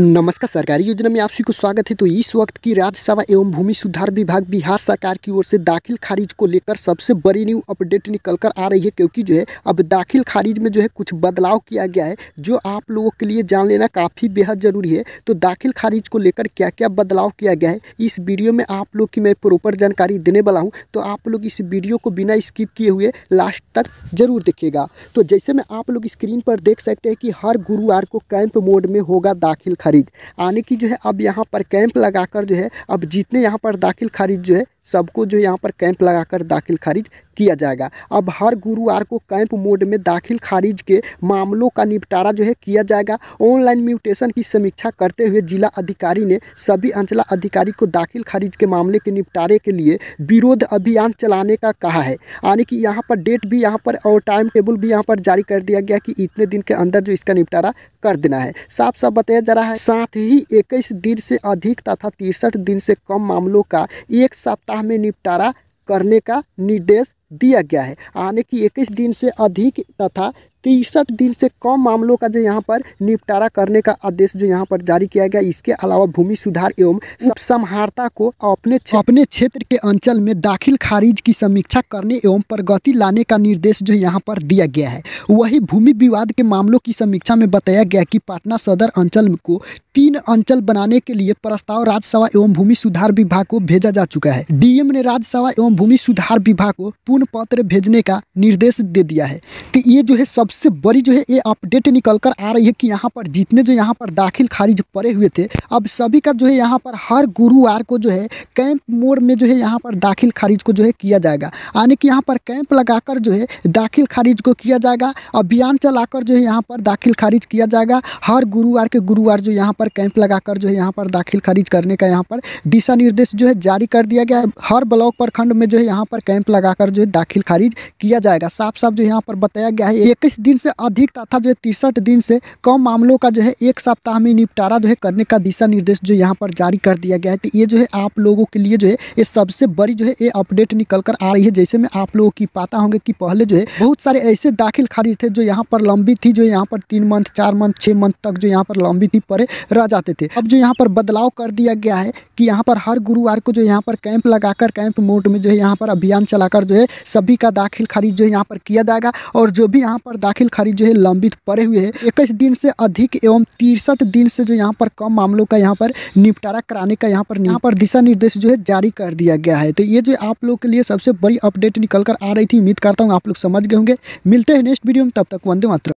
नमस्कार सरकारी योजना में आप सभी को स्वागत है तो इस वक्त की राज्यसभा एवं भूमि सुधार विभाग बिहार सरकार की ओर से दाखिल खारिज को लेकर सबसे बड़ी न्यू अपडेट निकल कर आ रही है क्योंकि जो है अब दाखिल खारिज में जो है कुछ बदलाव किया गया है जो आप लोगों के लिए जान लेना काफ़ी बेहद ज़रूरी है तो दाखिल खारिज को लेकर क्या क्या बदलाव किया गया है इस वीडियो में आप लोग की मैं प्रॉपर जानकारी देने वाला हूँ तो आप लोग इस वीडियो को बिना स्किप किए हुए लास्ट तक जरूर देखिएगा तो जैसे मैं आप लोग स्क्रीन पर देख सकते हैं कि हर गुरुवार को कैंप मोड में होगा दाखिल खारिज खारिज आने की जो है अब यहाँ पर कैंप लगाकर जो है अब जितने यहाँ पर दाखिल खारिज जो है सबको जो यहाँ पर कैंप लगाकर दाखिल खारिज किया जाएगा अब हर गुरुवार को कैंप मोड में दाखिल खारिज के मामलों का निपटारा जो है किया जाएगा ऑनलाइन म्यूटेशन की समीक्षा करते हुए जिला अधिकारी ने सभी अंचला अधिकारी को दाखिल खारिज के मामले के निपटारे के लिए विरोध अभियान चलाने का कहा है यानी कि यहाँ पर डेट भी यहाँ पर और टाइम टेबल भी यहाँ पर जारी कर दिया गया कि इतने दिन के अंदर जो इसका निपटारा कर देना है साफ साफ बताया जा रहा है साथ ही इक्कीस दिन से अधिक तथा तिरसठ दिन से कम मामलों का एक सप्ताह में निपटारा करने का निर्देश दिया गया है आने की इक्कीस दिन से अधिक तथा तिरसठ दिन से कम मामलों का जो यहाँ पर निपटारा करने का आदेश जो यहाँ पर जारी किया गया इसके अलावा भूमि सुधार एवं उपसंहारता को अपने अपने क्षेत्र के अंचल में दाखिल खारिज की समीक्षा करने एवं प्रगति लाने का निर्देश जो यहाँ पर दिया गया है वही भूमि विवाद के मामलों की समीक्षा में बताया गया कि पटना सदर अंचल को तीन अंचल बनाने के लिए प्रस्ताव राज्यसभा एवं भूमि सुधार विभाग को भेजा जा चुका है डीएम ने राज्यसभा एवं भूमि सुधार विभाग को गुण पत्र भेजने का निर्देश दे दिया है तो ये जो है सबसे बड़ी जो है ये अपडेट निकल कर आ रही है कि यहाँ पर जितने जो यहाँ पर दाखिल खारिज पड़े हुए थे अब सभी का जो है यहाँ पर हर गुरुवार को जो है कैंप मोड में जो है यहाँ पर दाखिल खारिज को जो है किया जाएगा यानी कि यहाँ पर कैंप लगाकर जो है दाखिल खारिज को किया जाएगा अभियान चलाकर जो है यहाँ पर दाखिल खारिज किया जाएगा हर गुरुवार के गुरुवार जो यहाँ पर कैंप लगाकर जो है यहाँ पर दाखिल खारिज करने का यहाँ पर दिशा निर्देश जो है जारी कर दिया गया है हर ब्लॉक प्रखंड में जो है यहाँ पर कैंप लगाकर जो है दाखिल खारिज किया जाएगा साफ साफ जो यहाँ पर बताया गया है इक्कीस दिन से अधिक तथा जो तिरसठ दिन से कम मामलों का जो है एक सप्ताह में निपटारा जो है करने का दिशा निर्देश जो यहाँ पर जारी कर दिया गया है तो ये जो है आप लोगों के लिए जो है ये सबसे बड़ी जो है ये अपडेट निकल कर आ रही है जैसे में आप लोगों की पता होंगे कि पहले जो है बहुत सारे ऐसे दाखिल खारिज थे जो यहाँ पर लंबी थी जो यहाँ पर तीन मंथ चार मंथ छः मंथ तक जो यहाँ पर लंबी थी पड़े रह जाते थे अब जो यहाँ पर बदलाव कर दिया गया है कि यहाँ पर हर गुरुवार को जो यहाँ पर कैंप लगाकर कैंप मोड में जो है यहाँ पर अभियान चलाकर जो है सभी का दाखिल खारिज जो है यहाँ पर किया जाएगा और जो भी यहाँ पर दाखिल खारिज जो है लंबित पड़े हुए हैं इक्कीस दिन से अधिक एवं तिरसठ दिन से जो यहाँ पर कम मामलों का यहाँ पर निपटारा कराने का यहाँ पर यहाँ पर दिशा निर्देश जो है जारी कर दिया गया है तो ये जो आप लोग के लिए सबसे बड़ी अपडेट निकल कर आ रही थी उम्मीद करता हूँ आप लोग समझ गए होंगे मिलते हैं नेक्स्ट वीडियो में तब तक वंदे मात्र